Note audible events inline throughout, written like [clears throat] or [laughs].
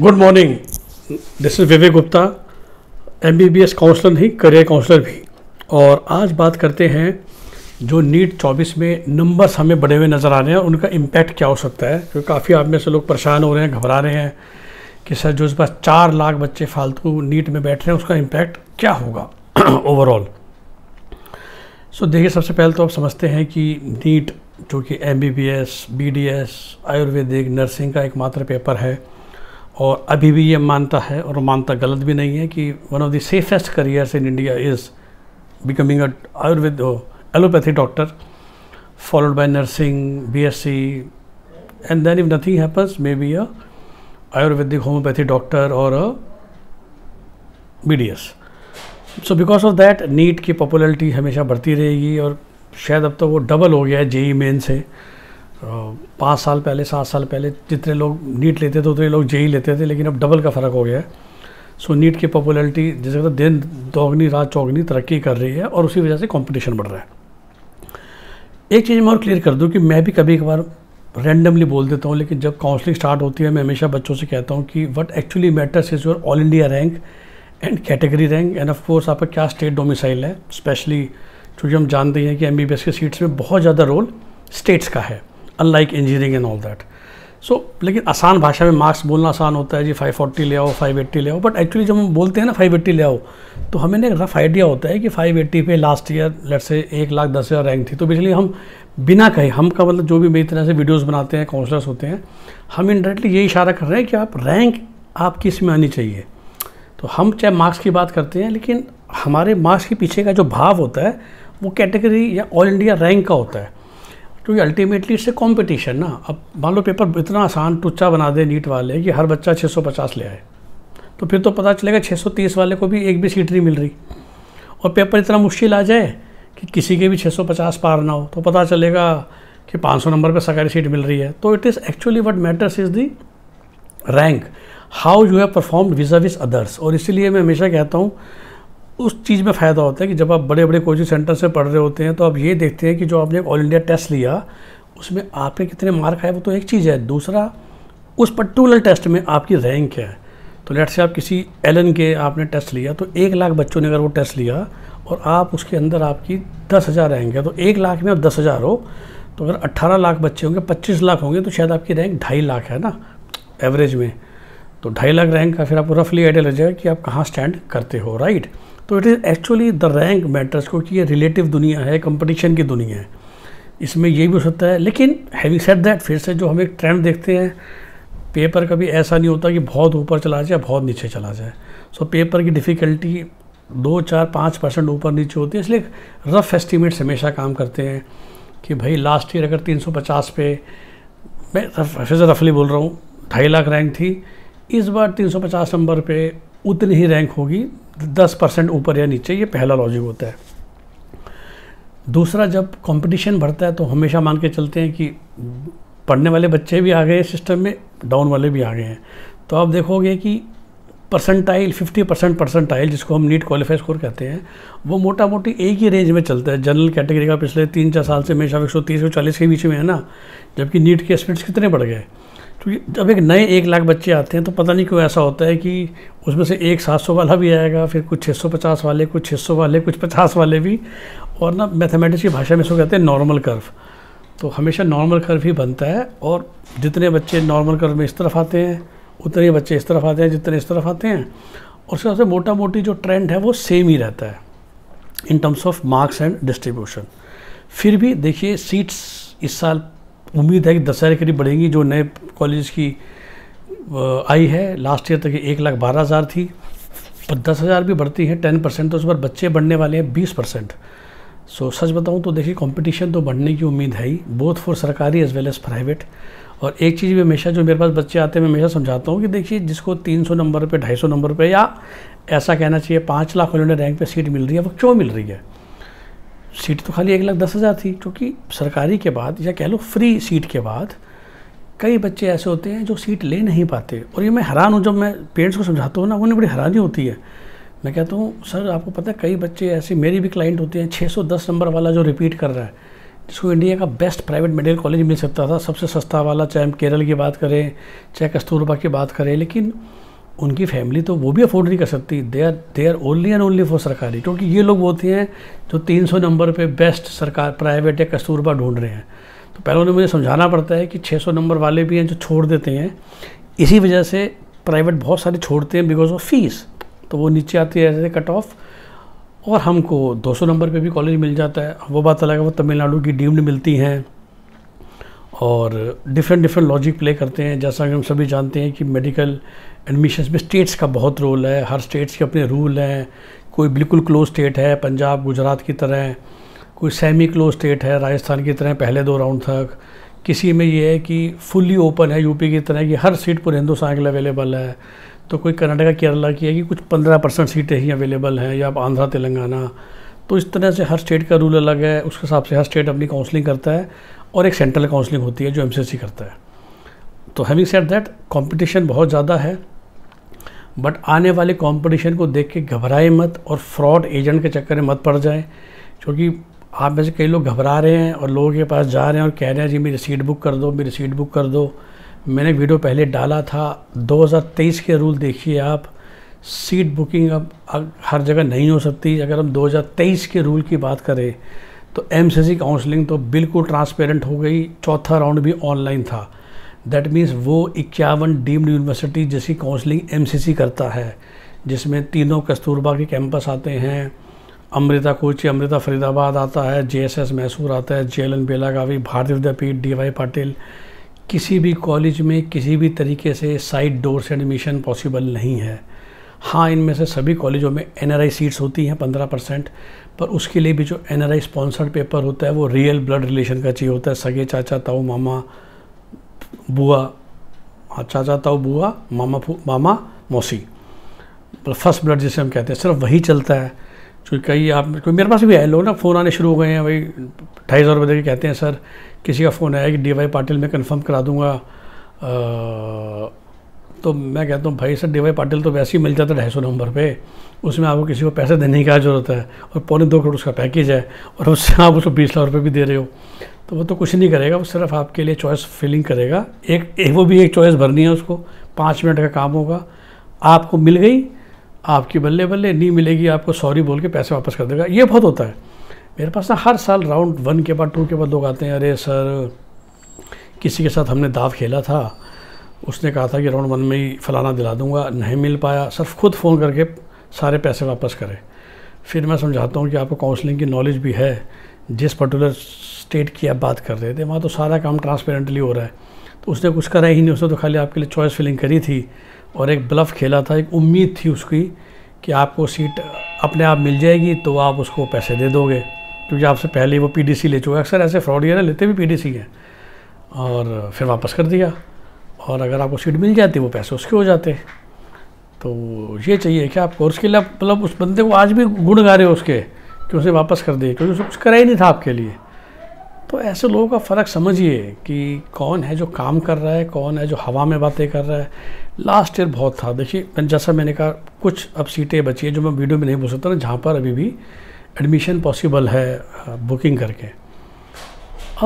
Good morning this is Vivek Gupta M B B S counsellor नहीं career counsellor भी और आज बात करते हैं जो नीट 24 में नंबर्स हमें बढ़े हुए नज़र आ रहे हैं उनका इम्पैक्ट क्या हो सकता है क्योंकि काफ़ी आप में से लोग परेशान हो रहे हैं घबरा रहे हैं कि सर जो इस बार चार लाख बच्चे फालतू नीट में बैठ रहे हैं उसका इम्पैक्ट क्या होगा ओवरऑल [clears throat] सो so, देखिए सबसे पहले तो आप समझते हैं कि नीट जो कि M B B S B D S Ayurvedic nursing का एकमात्र पेपर है और अभी भी ये मानता है और मानता गलत भी नहीं है कि one of the safest careers in India is becoming a Ayurveda allopathy doctor followed followed by nursing, BSc, and then if nothing happens, maybe a Ayurvedic homeopathy doctor or D S so because of that NEET की popularity हमेशा बढ़ती रहेगी और शायद अब तो वो double हो गया है जेई मेन e से पाँच साल पहले सात साल पहले जितने लोग नीट लेते थे उतने लोग ही लेते थे लेकिन अब डबल का फ़र्क हो गया है सो नीट की पॉपुलरिटी जैसे कहते दिन दोगनी रात चौगनी तरक्की कर रही है और उसी वजह से कंपटीशन बढ़ रहा है एक चीज़ मैं और क्लियर कर दूँ कि मैं भी कभी कभार रैंडमली बोल देता हूँ लेकिन जब काउंसलिंग स्टार्ट होती है मैं हमेशा बच्चों से कहता हूँ कि what actually matters is your all India rank and category rank and of course आपका क्या स्टेट डोमिसाइल है स्पेशली चूँकि हम जानते हैं कि एम की सीट्स में बहुत ज़्यादा रोल स्टेट्स का है unlike engineering and all that so लेकिन आसान भाषा में मार्क्स बोलना आसान होता है जी 540 ले आओ 580 ले आओ बट एक्चुअली जब हम बोलते हैं ना 580 ले आओ तो हमें ना रफ आइडिया होता है कि 580 पे लास्ट ईयर लेट से एक लाख दस हज़ार रैंक थी तो बेसिकली हम बिना कहे हम का मतलब जो भी मेरी तरह से वीडियोज़ बनाते हैं काउंसलर्स होते हैं हम इनडायरेक्टली ये इशारा कर रहे हैं कि आप रैंक आपकी इसमें आनी चाहिए तो हम चाहे मार्क्स की बात करते हैं लेकिन हमारे मार्क्स के पीछे का जो भाव होता है वो कैटेगरी या ऑल इंडिया रैंक का होता है क्योंकि अल्टीमेटली इससे कॉम्पिटिशन ना अब मान लो पेपर इतना आसान टुच्चा बना दे नीट वाले कि हर बच्चा 650 ले आए तो फिर तो पता चलेगा 630 वाले को भी एक भी सीट नहीं मिल रही और पेपर इतना मुश्किल आ जाए कि किसी के भी 650 पार ना हो तो पता चलेगा कि 500 नंबर पर सरकारी सीट मिल रही है तो it is actually what matters is the rank how you have perform vis a vis others और इसीलिए मैं हमेशा कहता हूँ उस चीज़ में फ़ायदा होता है कि जब आप बड़े बड़े कोचिंग सेंटर से पढ़ रहे होते हैं तो आप ये देखते हैं कि जो आपने एक ऑल इंडिया टेस्ट लिया उसमें आपने कितने मार्क आए वो तो एक चीज़ है दूसरा उस पर्टिकुलर टेस्ट में आपकी रैंक क्या है तो लेट से आप किसी एलन के आपने टेस्ट लिया तो एक लाख बच्चों ने अगर वो टेस्ट लिया और आप उसके अंदर आपकी दस हज़ार रैंक है तो एक लाख में आप दस हज़ार हो तो अगर अट्ठारह लाख बच्चे होंगे पच्चीस लाख होंगे तो शायद आपकी रैंक ढाई लाख है ना एवरेज में तो ढाई लाख रैंक का फिर आपको रफली आइडिया लग जाएगा कि आप कहाँ स्टैंड करते हो राइट तो it is actually the rank matters क्योंकि ये रिलेटिव दुनिया है कंपटीशन की दुनिया है इसमें ये भी हो सकता है लेकिन हैविंग सेट दैट फिर से जो हम एक ट्रेंड देखते हैं पेपर कभी ऐसा नहीं होता कि बहुत ऊपर चला जाए बहुत नीचे चला जाए सो so, पेपर की डिफ़िकल्टी दो चार पाँच परसेंट ऊपर नीचे होती है इसलिए रफ एस्टिमेट्स हमेशा काम करते हैं कि भाई लास्ट ईयर अगर 350 पे मैं रफ, रफली बोल रहा हूँ ढाई लाख रैंक थी इस बार 350 नंबर पे उतनी ही रैंक होगी दस परसेंट ऊपर या नीचे ये पहला लॉजिक होता है दूसरा जब कंपटीशन बढ़ता है तो हमेशा मान के चलते हैं कि पढ़ने वाले बच्चे भी आ गए हैं सिस्टम में डाउन वाले भी आ गए हैं तो आप देखोगे कि परसेंटाइल 50 परसेंट परसेंटाइल जिसको हम नीट क्वालिफाई स्कोर कहते हैं वो मोटा मोटी एक ही रेंज में चलता है जनरल कैटेगरी का पिछले तीन चार साल से हमेशा एक सौ तीस के बीच में है ना जबकि नीट के स्पीड्स कितने बढ़ गए जब एक नए एक लाख बच्चे आते हैं तो पता नहीं क्यों ऐसा होता है कि उसमें से एक सात सौ वाला भी आएगा फिर कुछ छः सौ पचास वाले कुछ छः सौ वाले कुछ पचास वाले भी और ना मैथमेटिक्स की भाषा में इसको कहते हैं नॉर्मल कर्व तो हमेशा नॉर्मल कर्व ही बनता है और जितने बच्चे नॉर्मल कर्व में इस तरफ आते हैं उतने ही बच्चे इस तरफ आते हैं जितने इस तरफ आते हैं और उसके सबसे मोटा मोटी जो ट्रेंड है वो सेम ही रहता है in terms of marks and distribution फिर भी देखिए सीट्स इस साल उम्मीद है कि दस हज़ार के करीब बढ़ेंगी जो नए कॉलेज की आई है लास्ट ईयर तक एक लाख बारह हज़ार थी पर दस हज़ार भी बढ़ती है टेन परसेंट तो उस पर बच्चे बढ़ने वाले हैं बीस परसेंट सो सच बताऊँ तो देखिए कंपटीशन तो बढ़ने की उम्मीद है ही बोथ फॉर सरकारी एज वेल एज़ प्राइवेट और एक चीज़ भी हमेशा जो मेरे पास बच्चे आते हैं मैं हमेशा समझाता हूँ कि देखिए जिसको 300 नंबर पे 250 नंबर पे या ऐसा कहना चाहिए पाँच लाख उन्होंने रैंक पे सीट मिल रही है वो क्यों मिल रही है सीट तो खाली एक लाख दस हज़ार थी क्योंकि सरकारी के बाद या कह लो फ्री सीट के बाद कई बच्चे ऐसे होते हैं जो सीट ले नहीं पाते और ये मैं हैरान हूँ जब मैं पेरेंट्स को समझाता हूँ ना उन्हें बड़ी हैरानी होती है मैं कहता हूँ सर आपको पता है कई बच्चे ऐसे मेरी भी क्लाइंट होते हैं 610 नंबर वाला जो रिपीट कर रहा है जिसको इंडिया का बेस्ट प्राइवेट मेडिकल कॉलेज मिल सकता था सबसे सस्ता वाला चाहे हम केरल की बात करें चाहे कस्तूरबा की बात करें लेकिन उनकी फैमिली तो वो भी अफोर्ड नहीं कर सकती they are they are only and only for सरकारी क्योंकि ये लोग होते हैं जो 300 नंबर पे बेस्ट सरकार प्राइवेट या कस्तूरबा ढूंढ रहे हैं तो पहले उन्हें मुझे समझाना पड़ता है कि 600 नंबर वाले भी हैं जो छोड़ देते हैं इसी वजह से प्राइवेट बहुत सारे छोड़ते हैं बिकॉज ऑफ फीस तो वो नीचे आती है एज कट ऑफ और हमको 200 नंबर पे भी कॉलेज मिल जाता है वो बात अलग है वो तमिलनाडु की डीम्ड मिलती हैं और डिफरेंट डिफरेंट लॉजिक प्ले करते हैं जैसा कि हम सभी जानते हैं कि मेडिकल एडमिशन्स में स्टेट्स का बहुत रोल है हर स्टेट्स के अपने रूल हैं कोई बिल्कुल क्लोज स्टेट है पंजाब गुजरात की तरह कोई सेमी क्लोज स्टेट है राजस्थान की तरह पहले दो राउंड तक किसी में ये है कि फुल्ली ओपन है यूपी की तरह कि हर सीट पूरे हिंदुस्तान के लिए अवेलेबल है तो कोई कर्नाटका केरला की है कि कुछ पंद्रह परसेंट सीटें ही अवेलेबल हैं या आंध्रा तेलंगाना तो इस तरह से हर स्टेट का रूल अलग है उसके हिसाब से हर स्टेट अपनी काउंसलिंग करता है और एक सेंट्रल काउंसलिंग होती है जो एम करता है तो हैविंग सेट दैट कॉम्पिटिशन बहुत ज़्यादा है बट आने वाले कॉम्पिटिशन को देख के घबराए मत और फ्रॉड एजेंट के चक्कर में मत पड़ जाए क्योंकि आप में से कई लोग घबरा रहे हैं और लोगों के पास जा रहे हैं और कह रहे हैं जी मेरी सीट बुक कर दो मेरी सीट बुक कर दो मैंने वीडियो पहले डाला था 2023 के रूल देखिए आप सीट बुकिंग अब हर जगह नहीं हो सकती अगर हम 2023 के रूल की बात करें तो एम काउंसलिंग तो बिल्कुल ट्रांसपेरेंट हो गई चौथा राउंड भी ऑनलाइन था दैट मीन्स वो इक्यावन डीम्ड यूनिवर्सिटी जैसी काउंसलिंग एम करता है जिसमें तीनों कस्तूरबा के कैंपस आते हैं अमृता कोची अमृता फरीदाबाद आता है जे मैसूर आता है जे एल एन बेलागावी भारतीय विद्यापीठ डी वाई पाटिल किसी भी कॉलेज में किसी भी तरीके से साइड डोर से एडमिशन पॉसिबल नहीं है हाँ इनमें से सभी कॉलेजों में एन सीट्स होती हैं पंद्रह परसेंट पर उसके लिए भी जो एन आर स्पॉन्सर्ड पेपर होता है वो रियल ब्लड रिलेशन का चाहिए होता है सगे चाचा ताऊ मामा बुआ हाँ चाचा ताऊ बुआ मामा मामा मौसी फर्स्ट मतलब ब्लड जिसे हम कहते हैं सिर्फ वही चलता है क्योंकि कई आप कोई मेरे पास भी आए लोग ना फ़ोन आने शुरू हो गए हैं भाई ढाई हजार रुपये देखिए कहते हैं सर किसी का फ़ोन आया कि डी वाई पाटिल में कन्फर्म करा दूँगा तो मैं कहता हूँ भाई सर डी वाई पाटिल तो वैसे ही मिल जाता है ढाई सौ नंबर पे उसमें आपको किसी को पैसे देने की क्या ज़रूरत है और पौने दो करोड़ उसका पैकेज है और उससे आप उसको बीस लाख रुपये भी दे रहे हो तो वो तो कुछ नहीं करेगा वो सिर्फ आपके लिए चॉइस फिलिंग करेगा एक, एक वो भी एक चॉइस भरनी है उसको पाँच मिनट का काम होगा आपको मिल गई आपकी बल्ले बल्ले नहीं मिलेगी आपको सॉरी बोल के पैसे वापस कर देगा ये बहुत होता है मेरे पास ना हर साल राउंड वन के बाद टू के बाद लोग आते हैं अरे सर किसी के साथ हमने दाव खेला था उसने कहा था कि राउंड वन में ही फलाना दिला दूंगा नहीं मिल पाया सिर्फ खुद फ़ोन करके सारे पैसे वापस करें फिर मैं समझाता हूँ कि आपको काउंसलिंग की नॉलेज भी है जिस पर्टिकुलर स्टेट की आप बात कर रहे थे वहाँ तो सारा काम ट्रांसपेरेंटली हो रहा है तो उसने कुछ करा ही नहीं उसने तो खाली आपके लिए चॉइस फिलिंग करी थी और एक ब्लफ खेला था एक उम्मीद थी उसकी कि आपको सीट अपने आप मिल जाएगी तो आप उसको पैसे दे दोगे क्योंकि आपसे पहले वो सी ले चुका अक्सर ऐसे फ्रॉड ना लेते भी पीडीसी हैं और फिर वापस कर दिया और अगर आपको सीट मिल जाती वो पैसे उसके हो जाते तो ये चाहिए कि आपको उसके लिए मतलब उस बंदे को आज भी गुण गा रहे हो उसके कि उसे वापस कर दिए क्योंकि उसे कुछ करा ही नहीं था आपके लिए तो ऐसे लोगों का फ़र्क समझिए कि कौन है जो काम कर रहा है कौन है जो हवा में बातें कर रहा है लास्ट ईयर बहुत था देखिए जैसा मैंने कहा कुछ अब सीटें बची हैं जो मैं वीडियो में नहीं बोल सकता ना जहाँ पर अभी भी एडमिशन पॉसिबल है बुकिंग करके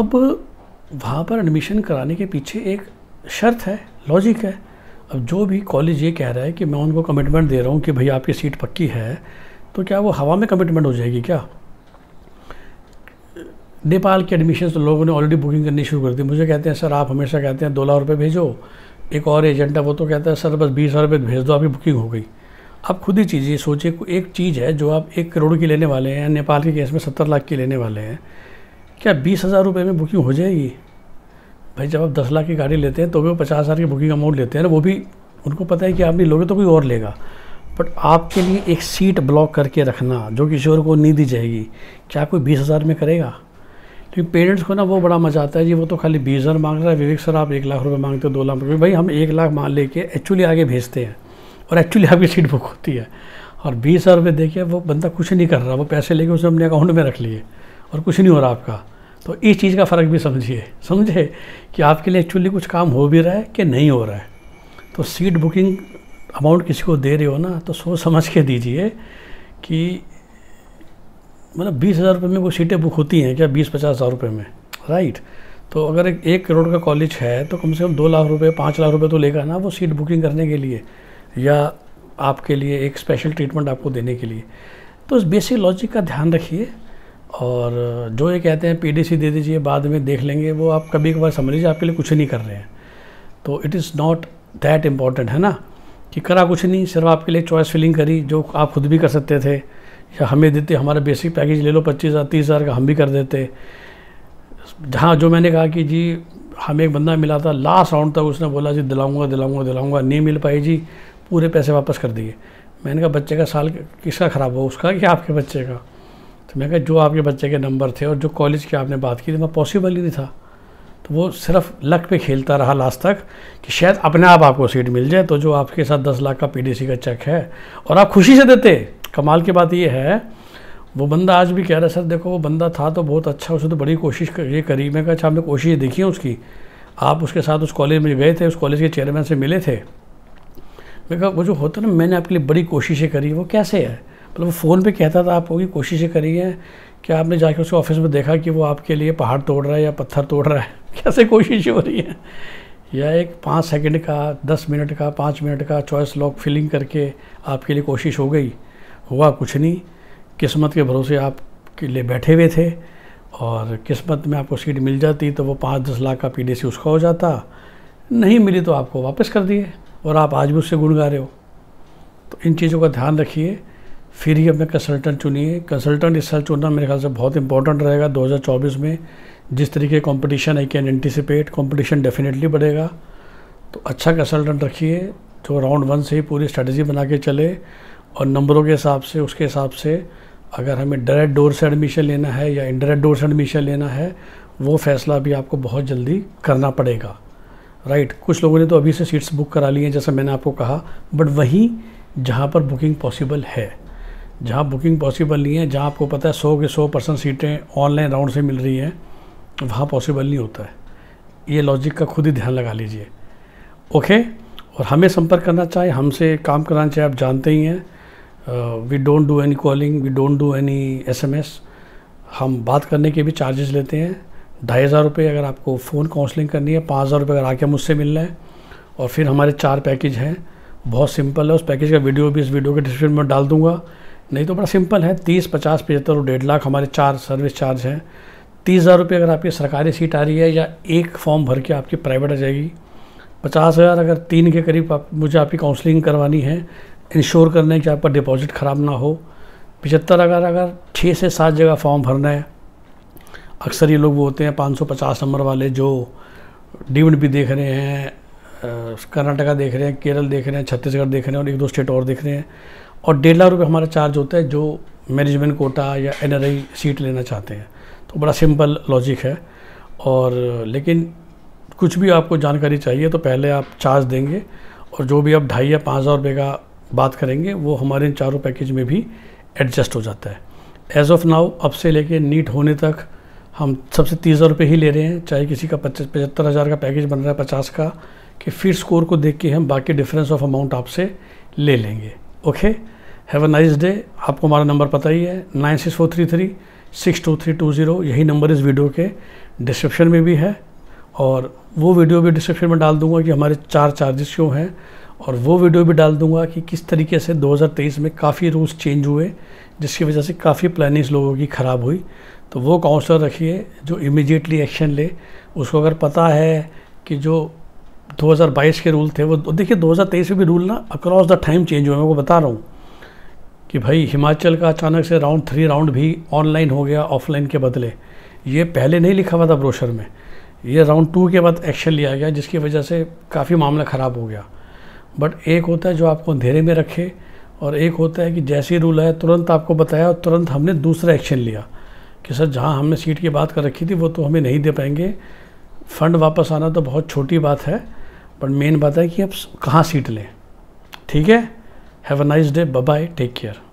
अब वहाँ पर एडमिशन कराने के पीछे एक शर्त है लॉजिक है अब जो भी कॉलेज ये कह रहा है कि मैं उनको कमिटमेंट दे रहा हूँ कि भाई आपकी सीट पक्की है तो क्या वो हवा में कमिटमेंट हो जाएगी क्या नेपाल के एडमिशन तो लोगों ने ऑलरेडी बुकिंग करनी शुरू कर दी मुझे कहते हैं सर आप हमेशा कहते हैं दो लाख रुपये भेजो एक और एजेंट है वो तो कहता है सर बस बीस हज़ार रुपये भेज दो आपकी बुकिंग हो गई आप खुद ही चीज़ ये सोचिए एक चीज़ है जो आप एक करोड़ की लेने वाले हैं नेपाल के केस में सत्तर लाख की लेने वाले हैं क्या बीस हज़ार रुपये में बुकिंग हो जाएगी भाई जब आप दस लाख की गाड़ी लेते हैं तो भी वो पचास हज़ार की बुकिंग अमाउंट लेते हैं ना वो भी उनको पता है कि आप नहीं लोगे तो कोई और लेगा बट आपके लिए एक सीट ब्लॉक करके रखना जो किशोर को नहीं दी जाएगी क्या कोई बीस हज़ार में करेगा क्योंकि पेरेंट्स को ना वो बड़ा मजा आता है जी वो तो खाली बीस हज़ार मांग रहा है विवेक सर आप एक लाख रुपये मांगते हो दो लाख रुपये भाई हम एक लाख मान लेके एक्चुअली आगे भेजते हैं और एक्चुअली आपकी सीट बुक होती है और बीस हज़ार रुपये देखिए वो बंदा कुछ नहीं कर रहा वो पैसे लेके उसे अपने अकाउंट में रख लिए और कुछ नहीं हो रहा आपका तो इस चीज़ का फ़र्क भी समझिए समझे कि आपके लिए एक्चुअली कुछ काम हो भी रहा है कि नहीं हो रहा है तो सीट बुकिंग अमाउंट किसी को दे रहे हो ना तो सोच समझ के दीजिए कि मतलब बीस हज़ार रुपये में वो सीटें बुक होती हैं क्या बीस पचास हज़ार रुपये में राइट तो अगर एक एक करोड़ का कॉलेज है तो कम से कम दो लाख रुपये पाँच लाख रुपये तो लेगा ना वो सीट बुकिंग करने के लिए या आपके लिए एक स्पेशल ट्रीटमेंट आपको देने के लिए तो इस बेसिक लॉजिक का ध्यान रखिए और जो ये कहते हैं पीडीसी दे दीजिए बाद में देख लेंगे वो आप कभी कभार समझ लीजिए आपके लिए कुछ नहीं कर रहे हैं तो it is not that important है ना कि करा कुछ नहीं सिर्फ आपके लिए चॉइस फिलिंग करी जो आप खुद भी कर सकते थे या हमें देते हमारा बेसिक पैकेज ले लो पच्चीस हज़ार तीस हज़ार का हम भी कर देते जहाँ जो मैंने कहा कि जी हमें एक बंदा मिला था लास्ट राउंड तक उसने बोला जी दिलाऊंगा दिलाऊंगा दिलाऊंगा नहीं मिल पाई जी पूरे पैसे वापस कर दिए मैंने कहा बच्चे का साल किसका ख़राब हो उसका कि आपके बच्चे का तो मैं कहा जो आपके बच्चे के नंबर थे और जो कॉलेज की आपने बात की थी वहाँ पॉसिबल ही नहीं था तो वो सिर्फ लक पे खेलता रहा लास्ट तक कि शायद अपने आप आपको सीट मिल जाए तो जो आपके साथ दस लाख का पीडीसी का चेक है और आप खुशी से देते कमाल की बात ये है वो बंदा आज भी कह रहा है सर देखो वो बंदा था तो बहुत अच्छा उसे तो बड़ी कोशिश कर, ये करी मैं कहा अच्छा हमने कोशिश देखी है उसकी आप उसके साथ उस कॉलेज में गए थे उस कॉलेज के चेयरमैन से मिले थे मैं कहा वो जो होता ना मैंने आपके लिए बड़ी कोशिशें करी वो कैसे है मतलब वो फ़ोन पे कहता था आप होगी कोशिशें करी हैं कि आपने जाकर उसके ऑफिस में देखा कि वो आपके लिए पहाड़ तोड़ रहा है या पत्थर तोड़ रहा है [laughs] कैसे कोशिश हो रही है या एक पाँच सेकंड का दस मिनट का पाँच मिनट का चॉइस लॉक फिलिंग करके आपके लिए कोशिश हो गई हुआ कुछ नहीं किस्मत के भरोसे आप के लिए बैठे हुए थे और किस्मत में आपको सीट मिल जाती तो वो पाँच दस लाख का पी उसका हो जाता नहीं मिली तो आपको वापस कर दिए और आप आज भी उससे गुण गा रहे हो तो इन चीज़ों का ध्यान रखिए फिर ही अपने कंसल्टेंट चुनिए कंसल्टेंट इस साल चुनना मेरे ख्याल से बहुत इंपॉर्टेंट रहेगा 2024 में जिस तरीके competition I can anticipate competition definitely बढ़ेगा तो अच्छा कंसल्टेंट रखिए जो राउंड वन से ही पूरी स्ट्रेटजी बना के चले और नंबरों के हिसाब से उसके हिसाब से अगर हमें डायरेक्ट डोर से एडमिशन लेना है या इनडायरेक्ट डोर से एडमिशन लेना है वो फैसला भी आपको बहुत जल्दी करना पड़ेगा राइट right. कुछ लोगों ने तो अभी से सीट्स बुक करा ली हैं जैसा मैंने आपको कहा बट वहीं जहाँ पर बुकिंग पॉसिबल है जहाँ बुकिंग पॉसिबल नहीं है जहाँ आपको पता है सौ के सौ परसेंट सीटें ऑनलाइन राउंड से मिल रही हैं वहाँ पॉसिबल नहीं होता है ये लॉजिक का खुद ही ध्यान लगा लीजिए ओके और हमें संपर्क करना चाहे हमसे काम करना चाहे आप जानते ही हैं we don't do any calling we don't do any S हम बात करने के भी चार्जेस लेते हैं ढाई हज़ार रुपये अगर आपको फ़ोन काउंसलिंग करनी है पाँच हज़ार रुपये अगर आके मुझसे मिलना है और फिर हमारे चार पैकेज हैं बहुत सिंपल है उस पैकेज का वीडियो भी इस वीडियो के डिस्क्रिप्शन में डाल दूंगा नहीं तो बड़ा सिंपल है तीस पचास पचहत्तर और डेढ़ लाख हमारे चार सर्विस चार्ज हैं तीस हज़ार रुपये अगर आपकी सरकारी सीट आ रही है या एक फॉर्म भर के आपकी प्राइवेट आ जाएगी पचास हज़ार अगर तीन के करीब आप मुझे आपकी काउंसलिंग करवानी है इंश्योर करना है कि आपका डिपॉजिट ख़राब ना हो पचहत्तर अगर अगर छः से सात जगह फॉर्म भरना है अक्सर ये लोग वो होते हैं पचास नंबर वाले जो डीम्ड भी देख रहे हैं कर्नाटका देख रहे हैं केरल देख रहे हैं छत्तीसगढ़ देख रहे हैं और एक दो स्टेट और देख रहे हैं और डेढ़ लाख रुपये हमारा चार्ज होता है जो मैनेजमेंट कोटा या एन सीट लेना चाहते हैं तो बड़ा सिंपल लॉजिक है और लेकिन कुछ भी आपको जानकारी चाहिए तो पहले आप चार्ज देंगे और जो भी आप ढाई या पाँच हज़ार रुपये का बात करेंगे वो हमारे इन चारों पैकेज में भी एडजस्ट हो जाता है एज ऑफ नाउ अब से लेके नीट होने तक हम सबसे तीस हज़ार रुपये ही ले रहे हैं चाहे किसी का पच्चीस पचहत्तर हज़ार का पैकेज बन रहा है पचास का कि फिर स्कोर को देख के हम बाकी डिफरेंस ऑफ अमाउंट आपसे ले लेंगे okay have a nice day आपको हमारा नंबर पता ही है nine six four three three six two three two zero यही नंबर इस वीडियो के डिस्क्रिप्शन में भी है और वो वीडियो भी डिस्क्रिप्शन में डाल दूंगा कि हमारे चार चार्जेस क्यों हैं और वो वीडियो भी डाल दूंगा कि किस तरीके से 2023 में काफ़ी रूल्स चेंज हुए जिसकी वजह से काफ़ी प्लानिंग्स लोगों की ख़राब हुई तो वो काउंसलर रखिए जो इमीडिएटली एक्शन ले उसको अगर पता है कि जो 2022 के रूल थे वो देखिए 2023 में भी रूल ना अक्रॉस द टाइम चेंज हुए मैं वो बता रहा हूँ कि भाई हिमाचल का अचानक से राउंड थ्री राउंड भी ऑनलाइन हो गया ऑफलाइन के बदले ये पहले नहीं लिखा हुआ था ब्रोशर में ये राउंड टू के बाद एक्शन लिया गया जिसकी वजह से काफ़ी मामला ख़राब हो गया बट एक होता है जो आपको अंधेरे में रखे और एक होता है कि जैसे ही रूल आया तुरंत आपको बताया और तुरंत हमने दूसरा एक्शन लिया कि सर जहाँ हमने सीट की बात कर रखी थी वो तो हमें नहीं दे पाएंगे फ़ंड वापस आना तो बहुत छोटी बात है बट मेन बात है कि आप कहाँ सीट लें ठीक है Have a nice day. Bye bye. Take care.